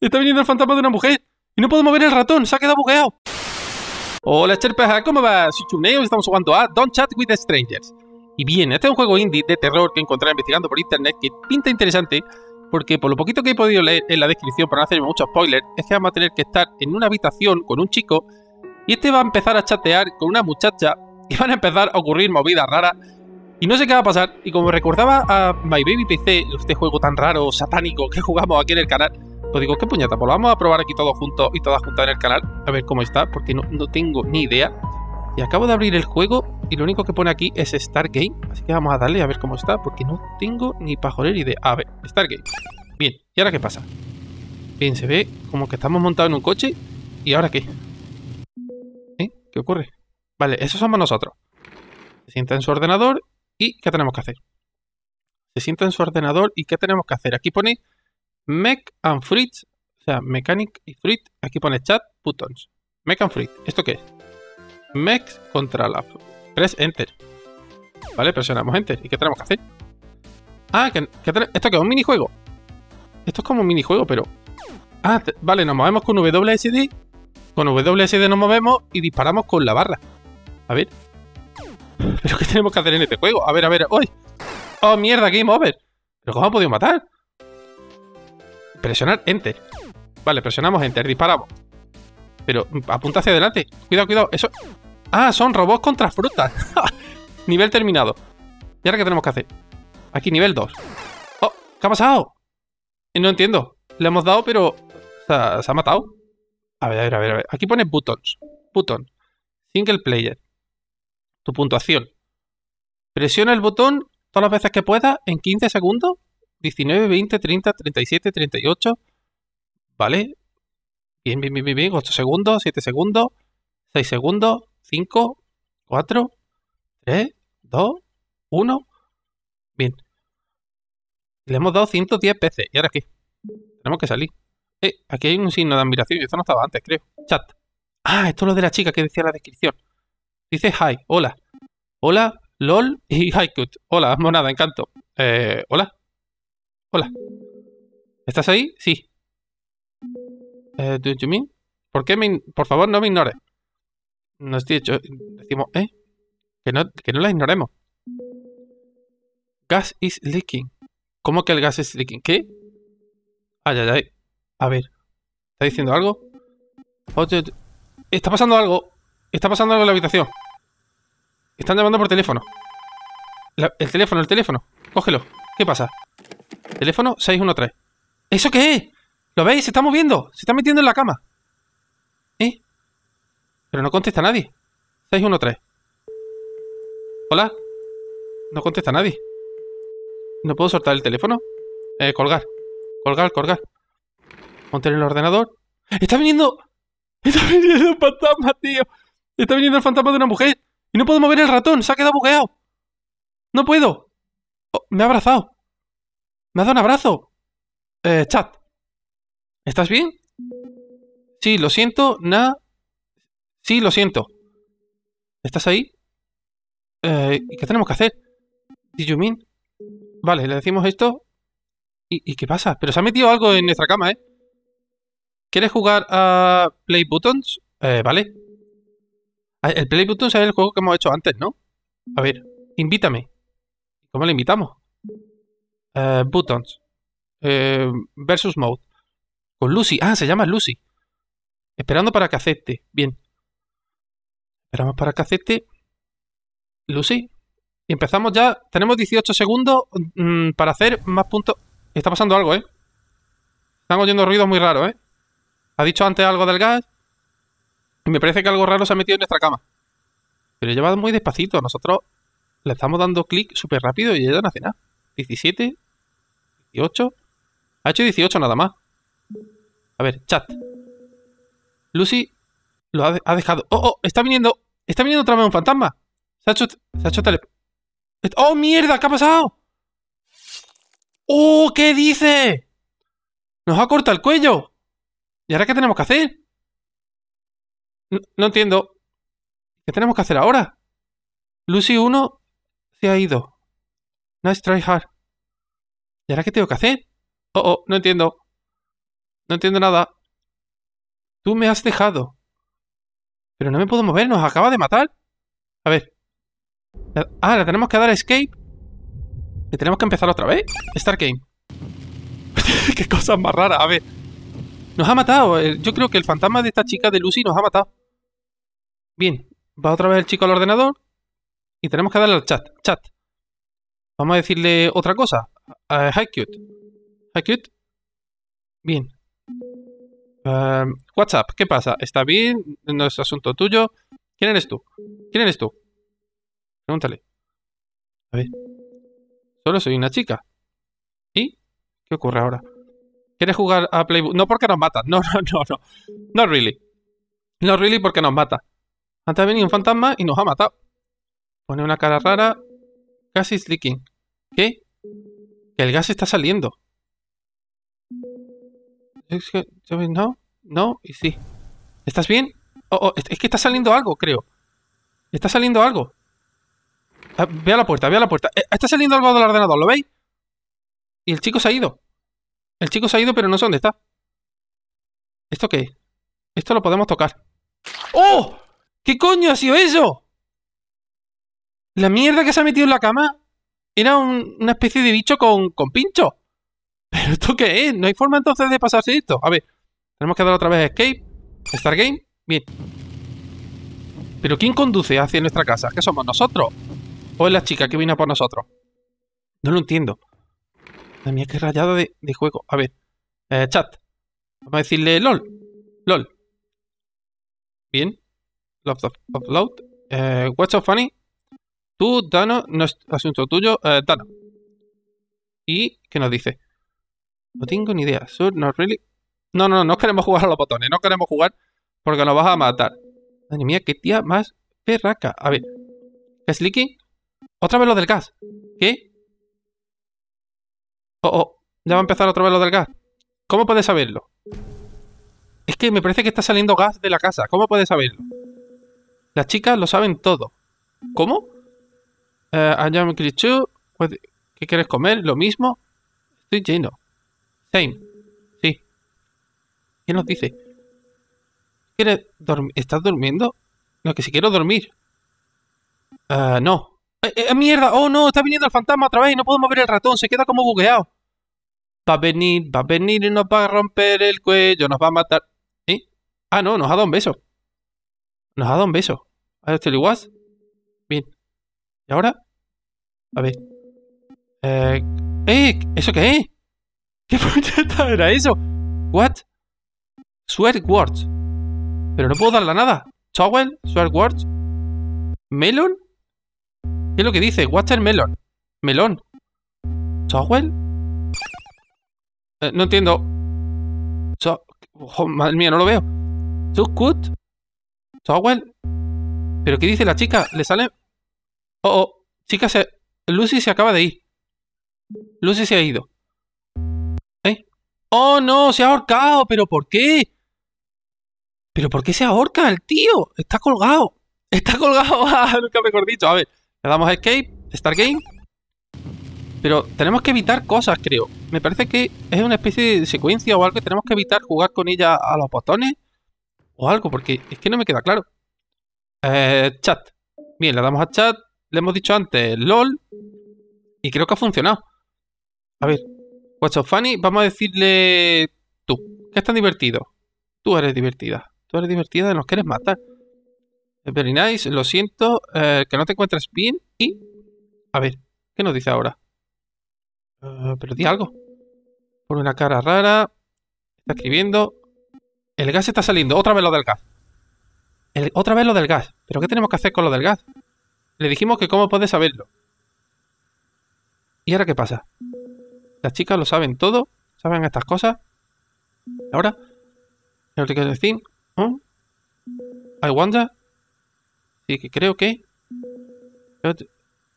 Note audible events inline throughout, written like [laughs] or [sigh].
Está viniendo el fantasma de una mujer. Y no puedo mover el ratón, se ha quedado bugueado. Hola, Cherpaja, ¿cómo va? Soy Chuneo y estamos jugando a Don't Chat with Strangers. Y bien, este es un juego indie de terror que encontré investigando por internet que pinta interesante porque por lo poquito que he podido leer en la descripción para no hacerme muchos spoilers, es que vamos a tener que estar en una habitación con un chico y este va a empezar a chatear con una muchacha y van a empezar a ocurrir movidas raras y no sé qué va a pasar. Y como recordaba a My Baby PC, este juego tan raro, satánico que jugamos aquí en el canal, pues digo, ¿qué puñata? Pues lo vamos a probar aquí todos juntos y todas juntas en el canal. A ver cómo está, porque no, tengo ni idea. Y acabo de abrir el juego y lo único que pone aquí es Stargate. Así que vamos a darle a ver cómo está, porque no tengo ni pajolera idea. A ver, Stargate. Bien, ¿y ahora qué pasa? Bien, se ve como que estamos montados en un coche. ¿Y ahora qué? ¿Eh? ¿Qué ocurre? Vale, esos somos nosotros. Se sienta en su ordenador y ¿qué tenemos que hacer? Se sienta en su ordenador y ¿qué tenemos que hacer? Aquí pone Mech and Fritz o sea, Mechanic y Fritz aquí pone chat, buttons. Mech and Fritz ¿esto qué es? Mech contra la... Press Enter. Vale, presionamos Enter. ¿Y qué tenemos que hacer? Ah, esto qué es un minijuego. Esto es como un minijuego, pero... Ah, vale, nos movemos con WSD. Con WSD nos movemos y disparamos con la barra. A ver. [laughs] ¿Pero qué tenemos que hacer en este juego? A ver, a ver. ¡Uy! ¡Oh, mierda! Game over. ¿Pero cómo ha podido matar? Presionar Enter. Vale, presionamos Enter, disparamos. Pero mm, apunta hacia adelante. Cuidado, cuidado. Eso. Ah, son robots contra frutas. [laughs] nivel terminado. ¿Y ahora qué tenemos que hacer? Aquí, nivel 2. Oh, ¿qué ha pasado? Eh, no entiendo. Le hemos dado, pero. Se ha, matado. A ver, a ver, a ver, Aquí pone buttons. Button. Single player. Tu puntuación. Presiona el botón todas las veces que pueda en 15 segundos 19, 20, 30, 37, 38. ¿Vale? Bien, bien, bien, bien, bien. 8 segundos, 7 segundos, 6 segundos, 5, 4, 3, 2, 1. Bien. Le hemos dado 110 veces. ¿Y ahora aquí Tenemos que salir. Eh, aquí hay un signo de admiración. Esto no estaba antes, creo. Chat. Ah, esto es lo de la chica que decía en la descripción. Dice hi, hola. Hola, lol y cute. Hola, monada, encanto. Eh, hola. Hola. ¿Estás ahí? Sí. Eh, ¿Do you mean? ¿Por qué me Por favor, no me ignores. Nos hecho, decimos, ¿eh? Que no, que no la ignoremos. Gas is leaking. ¿Cómo que el gas is leaking? ¿Qué? Ay, ay, ay. A ver. ¿Está diciendo algo? Oh, está pasando algo. Está pasando algo en la habitación. Están llamando por teléfono. el teléfono, el teléfono. Cógelo. ¿Qué pasa? Teléfono 613. ¿Eso qué es? ¿Lo veis? Se está moviendo. Se está metiendo en la cama. ¿Eh? Pero no contesta nadie. 613. Hola. No contesta nadie. No puedo soltar el teléfono. Eh, colgar. Colgar, colgar. Montar el ordenador. ¡Está viniendo! ¡Está viniendo un fantasma, tío! ¡Está viniendo el fantasma de una mujer! ¡Y no puedo mover el ratón! ¡Se ha quedado bugueado! ¡No puedo! Oh, ¡Me ha abrazado! ¡Me ha dado un abrazo! Eh, chat. ¿Estás bien? Sí, lo siento, na... Sí, lo siento. ¿Estás ahí? Eh, ¿Y ¿Qué tenemos que hacer? mean? Vale, le decimos esto. ¿Y, qué pasa? Pero se ha metido algo en nuestra cama, ¿eh? ¿Quieres jugar a Play Buttons? Eh, vale. Ah, el Play Buttons es el juego que hemos hecho antes, ¿no? A ver, invítame. ¿Cómo le invitamos? Eh, Buttons eh, versus Mode con Lucy. Ah, se llama Lucy. Esperando para que acepte. Bien. Esperamos para que acepte. Lucy. Y empezamos ya. Tenemos 18 segundos mm, para hacer más puntos. Está pasando algo, ¿eh? Están oyendo ruidos muy raros, ¿eh? Ha dicho antes algo del gas. me parece que algo raro se ha metido en nuestra cama. Pero lleva muy despacito. Nosotros le estamos dando clic súper rápido y llegan no hace 17, ha hecho 18 nada más. A ver, chat. Lucy lo ha, dejado. ¡Oh, oh! Está viniendo. Está viniendo otra vez un fantasma. Se ha hecho, se tele. ¡Oh, mierda! ¿Qué ha pasado? ¡Oh, qué dice! ¡Nos ha cortado el cuello! ¿Y ahora qué tenemos que hacer? No, entiendo. ¿Qué tenemos que hacer ahora? Lucy 1 se ha ido. Nice try hard. ¿Y ahora qué tengo que hacer? Oh, oh, no entiendo. No entiendo nada. Tú me has dejado. Pero no me puedo mover, nos acaba de matar. A ver. Ah, le tenemos que dar escape. ¿Le tenemos que empezar otra vez? Star game. [laughs] Qué cosas más raras. A ver. Nos ha matado. Eh, yo creo que el fantasma de esta chica de Lucy nos ha matado. Bien. Va otra vez el chico al ordenador. Y tenemos que darle al chat. Chat. Vamos a decirle otra cosa. Ah, eh, cute. Hi, cute. Bien. Em, WhatsApp, ¿qué pasa? ¿Está bien? ¿No es asunto tuyo? ¿Quién eres tú? ¿Quién eres tú? Pregúntale. A ver. Solo soy una chica. ¿Y? ¿Qué ocurre ahora? ¿Quieres jugar a Playboy? No porque nos mata. No, [laughs] no, no, no. No really. No really porque nos mata. Antes ha venido un fantasma y nos ha matado. Pone una cara rara. Casi slicking. ¿Qué? el gas está saliendo. No, no y sí. ¿Estás bien? Oh, oh, es que está saliendo algo, creo. Está saliendo algo. Ah, ve a la puerta, ve a la puerta. Eh, está saliendo algo del ordenador, ¿lo veis? Y el chico se ha ido. El chico se ha ido, pero no sé dónde está. ¿Esto qué? Esto lo podemos tocar. ¡Oh! ¿Qué coño ha sido eso? La mierda que se ha metido en la cama era una especie de bicho con, con pincho. ¿Pero esto qué es? No hay forma entonces de pasarse esto. A ver, tenemos que dar otra vez escape. Start game. Bien. ¿Pero quién conduce hacia nuestra casa? ¿Que somos nosotros? ¿O es la chica que vino por nosotros? No lo entiendo. La mía, qué rayada de, juego. A ver, eh, chat. Vamos a decirle LOL. LOL. Bien. Love of, of Eh, what's so funny? Tú, Dano, no es asunto tuyo, eh, ¿Y qué nos dice? No tengo ni idea. no No, no, no queremos jugar a los botones. No queremos jugar porque nos vas a matar. Madre mía, qué tía más perraca. A ver. Licky. ¿Otra vez lo del gas? ¿Qué? Oh, oh. Ya va a empezar otra vez lo del gas. ¿Cómo puedes saberlo? Es que me parece que está saliendo gas de la casa. ¿Cómo puedes saberlo? Las chicas lo saben todo. ¿Cómo? Uh, eh, I'm pues, ¿Qué quieres comer? ¿Lo mismo? Estoy lleno. Same. Sí. ¿Qué nos dice? ¿Quieres ¿Estás durmiendo? No, que si quiero dormir. Eh, no. Eh, eh, ¡Mierda! ¡Oh, no! Está viniendo el fantasma otra vez y no puedo mover el ratón. Se queda como bugueado. Va a venir, va a venir y nos va a romper el cuello. Nos va a matar. ¿Sí? Ah, no. Nos ha dado un beso. Nos ha dado un beso. ¿Has ¿Y ahora? A ver. Eh, ¡Eh! ¿Eso qué es? ¿Qué [laughs] puta era eso? ¿What? Swear words. Pero no puedo darle a nada. Towel, swear words. ¿Melon? ¿Qué es lo que dice? Watermelon. Melón. ¿Towel? Eh, no entiendo. madre mía, no lo veo. ¿Too good? ¿Towel? ¿Pero qué dice la chica? Le sale Oh, oh, chicas, Lucy se acaba de ir. Lucy se ha ido. ¿Eh? Oh, no, se ha ahorcado, pero ¿por qué? ¿Pero por qué se ahorca el tío? Está colgado. Está colgado. [laughs] Ah, nunca mejor dicho. A ver, le damos a escape, start game. Pero tenemos que evitar cosas, creo. Me parece que es una especie de secuencia o algo que tenemos que evitar jugar con ella a los botones o algo, porque es que no me queda claro. Eh, chat. Bien, le damos a chat le hemos dicho antes LOL y creo que ha funcionado. A ver, What's of Funny, vamos a decirle tú, ¿Qué es tan divertido. Tú eres divertida. Tú eres divertida, nos quieres matar. Very nice, lo siento, eh, que no te encuentres bien y... A ver, ¿qué nos dice ahora? Eh, pero di algo. Por una cara rara. Está escribiendo. El gas está saliendo. Otra vez lo del gas. otra vez lo del gas. ¿Pero qué tenemos que hacer con lo del gas? Le dijimos que cómo puede saberlo. ¿Y ahora qué pasa? Las chicas lo saben todo, saben estas cosas. Ahora, ¿qué te quiero decir? ¿Oh? ¿I Sí, que creo que...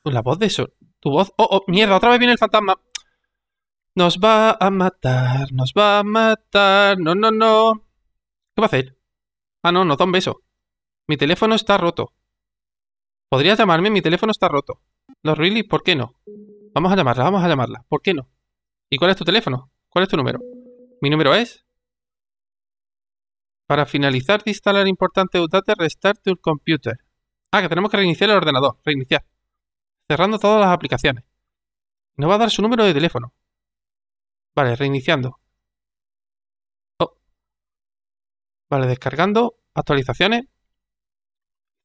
La voz de eso. Tu voz... ¡Oh, oh! ¡Mierda! ¡Otra vez viene el fantasma! Nos va a matar, nos va a matar. No, no, no. ¿Qué va a hacer? Ah, no, nos da un beso. Mi teléfono está roto. Podrías llamarme, mi teléfono está roto. No, really, ¿por qué no? Vamos a llamarla, vamos a llamarla. ¿Por qué no? ¿Y cuál es tu teléfono? ¿Cuál es tu número? Mi número es... Para finalizar de instalar importante update, restart your computer. Ah, que tenemos que reiniciar el ordenador. Reiniciar. Cerrando todas las aplicaciones. Nos va a dar su número de teléfono. Vale, reiniciando. Oh. Vale, descargando. Actualizaciones.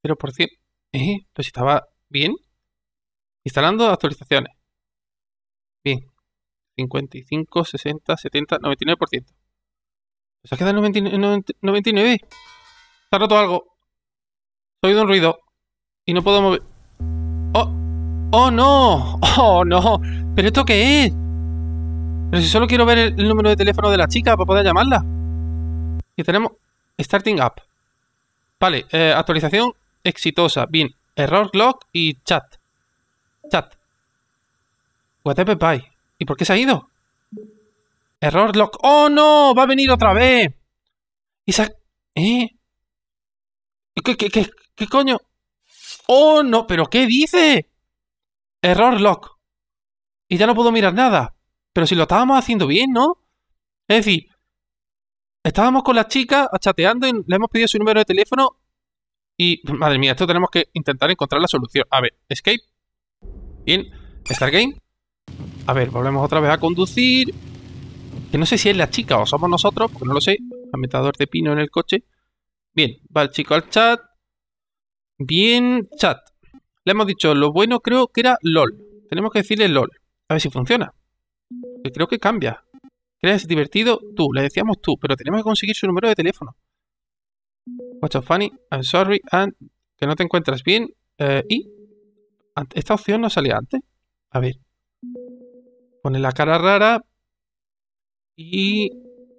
0%. ¿Eh? estaba bien. Instalando actualizaciones. Bien. 55, 60, 70, 99%. Se ha quedado 99 99? ha roto algo. He oído un ruido. Y no puedo mover. ¡Oh! ¡Oh no! ¡Oh no! ¿Pero esto qué es? Pero si solo quiero ver el, número de teléfono de la chica para poder llamarla. Y tenemos. Starting up. Vale, eh, actualización exitosa. Bien, error lock y chat. Chat. What ¿Y por qué se ha ido? Error lock ¡Oh, no! ¡Va a venir otra vez! Y se ha... ¿Eh? ¿Qué, qué coño? ¡Oh, no! ¿Pero qué dice? Error lock Y ya no puedo mirar nada. Pero si lo estábamos haciendo bien, ¿no? Es decir, estábamos con las chicas chateando y le hemos pedido su número de teléfono y, madre mía, esto tenemos que intentar encontrar la solución. A ver, escape. Bien, start game. A ver, volvemos otra vez a conducir. Que no sé si es la chica o somos nosotros, porque no lo sé. Ametador de pino en el coche. Bien, va el chico al chat. Bien, chat. Le hemos dicho lo bueno, creo que era LOL. Tenemos que decirle LOL. A ver si funciona. Creo que cambia. ¿Crees divertido? Tú, le decíamos tú, pero tenemos que conseguir su número de teléfono. What's up, I'm sorry, and que no te encuentras bien. Eh, y esta opción no salía antes. A ver. Pone la cara rara. Y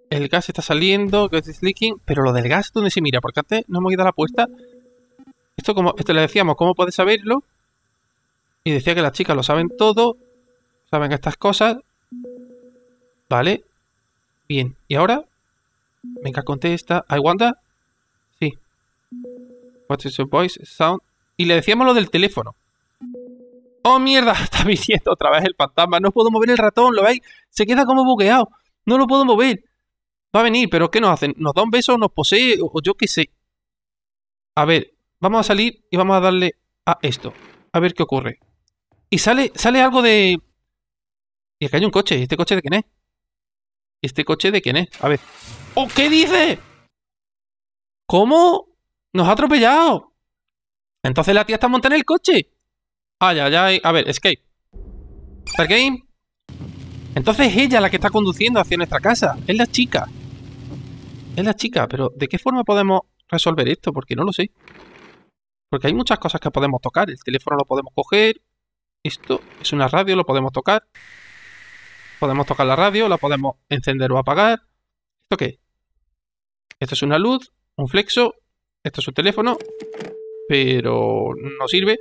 el gas está saliendo, que is leaking. Pero lo del gas, ¿dónde se mira? Porque antes no hemos ido a la puesta. Esto, como esto le decíamos, ¿cómo puedes saberlo? Y decía que las chicas lo saben todo. Saben estas cosas. Vale. Bien. ¿Y ahora? Venga, contesta. I Wanda. Sound. Y le decíamos lo del teléfono. ¡Oh, mierda! [laughs] Está viniendo otra vez el fantasma. No puedo mover el ratón, ¿lo veis? Se queda como bugueado. No lo puedo mover. Va a venir, pero ¿qué nos hacen? ¿Nos da un beso nos posee? O yo qué sé. A ver, vamos a salir y vamos a darle a esto. A ver qué ocurre. Y sale, sale algo de... Y acá hay un coche. ¿Este coche de quién es? ¿Este coche de quién es? A ver. ¿Oh, qué dice? ¿Cómo? ¡Nos ha atropellado! Entonces la tía está montada en el coche. Ah, ya, ya. A ver, escape. game. Entonces es ella la que está conduciendo hacia nuestra casa. Es la chica. Es la chica, pero ¿de qué forma podemos resolver esto? Porque no lo sé. Porque hay muchas cosas que podemos tocar. El teléfono lo podemos coger. Esto es una radio, lo podemos tocar. Podemos tocar la radio, la podemos encender o apagar. ¿Esto qué? Esto es una luz, un flexo esto es un teléfono, pero no sirve.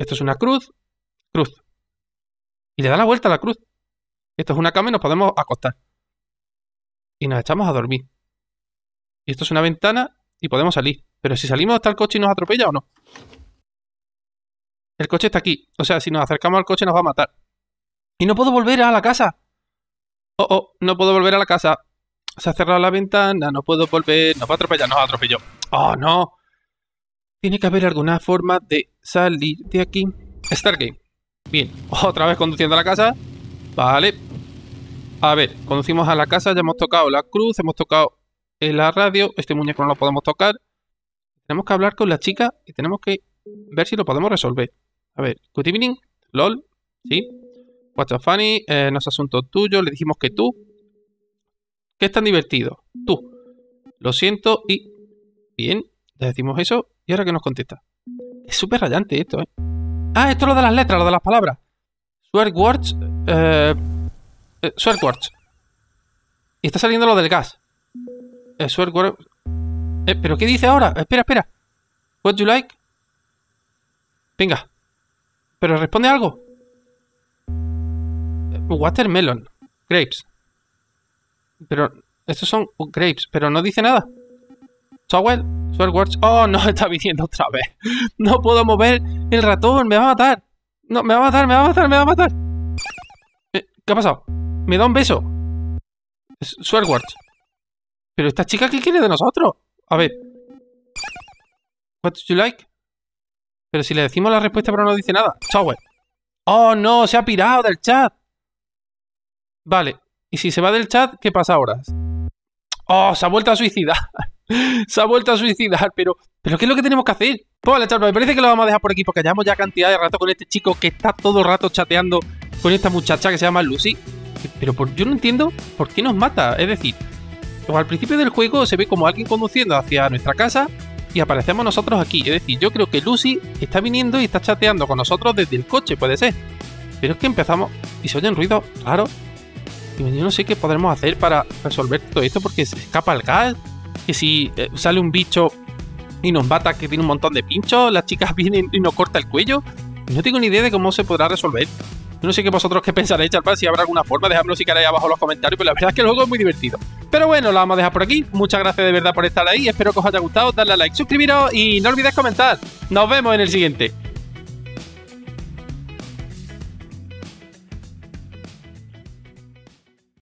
Esto es una cruz, cruz. Y le da la vuelta a la cruz. Esto es una cama y nos podemos acostar. Y nos echamos a dormir. Y esto es una ventana y podemos salir. Pero si salimos hasta el coche y nos atropella o no. El coche está aquí. O sea, si nos acercamos al coche nos va a matar. Y no puedo volver a la casa. Oh, oh, no puedo volver a la casa. Se ha cerrado la ventana, no puedo volver, nos va a atropellar, nos atropelló. ¡Oh, no! Tiene que haber alguna forma de salir de aquí. Game. Bien, otra vez conduciendo a la casa. Vale. A ver, conducimos a la casa, ya hemos tocado la cruz, hemos tocado eh, la radio. Este muñeco no lo podemos tocar. Tenemos que hablar con la chica y tenemos que ver si lo podemos resolver. A ver, good evening, lol, sí. What's up, Fanny? Eh, no es asunto tuyo, le dijimos que tú. ¿Qué es tan divertido? Tú. Lo siento y... Bien, le decimos eso y ahora que nos contesta. Es súper rayante esto, ¿eh? Ah, esto es lo de las letras, lo de las palabras. Swear words... Eh, eh, swear words. Y está saliendo lo del gas. Eh, swear Eh, ¿Pero qué dice ahora? Espera, espera. What you like? Venga. ¿Pero responde algo? Watermelon. Grapes. Pero estos son grapes, pero no dice nada. Towel, Swordwatch. Oh, no, [laughs] está viniendo otra vez. No puedo mover el ratón, me va a matar. No, me va a matar, me va a matar, me va a matar. Eh, ¿Qué ha pasado? Me da un beso. Swordwatch. Pero esta chica, ¿qué quiere de nosotros? A ver. What do you like? Pero si le decimos la respuesta, pero no dice nada. Sowell. Oh, no, se ha pirado del chat. Vale, ¿Y si se va del chat, qué pasa ahora? ¡Oh, se ha vuelto a suicidar! [laughs] se ha vuelto a suicidar, pero, pero ¿qué es lo que tenemos que hacer? vale, chat, me parece que lo vamos a dejar por aquí porque llevamos ya cantidad de rato con este chico que está todo el rato chateando con esta muchacha que se llama Lucy. Pero yo no entiendo por qué nos mata. Es decir, pues al principio del juego se ve como alguien conduciendo hacia nuestra casa y aparecemos nosotros aquí. Es decir, yo creo que Lucy está viniendo y está chateando con nosotros desde el coche, puede ser. Pero es que empezamos y se oyen ruidos raros yo no sé qué podremos hacer para resolver todo esto porque se escapa el gas, que si eh, sale un bicho y nos mata que tiene un montón de pinchos, las chicas [laughs] vienen y nos corta el cuello. No tengo ni idea de cómo se podrá resolver. Yo no sé qué vosotros qué [laughs] pensaréis, chaval. si habrá alguna forma, dejadmelo si queréis abajo en los comentarios, pero la verdad es que el juego es muy divertido. Pero bueno, lo vamos a dejar por aquí. Muchas gracias de verdad por estar ahí. Espero que os haya gustado. Darle a like, suscribiros y no olvidéis comentar. Nos vemos en el siguiente.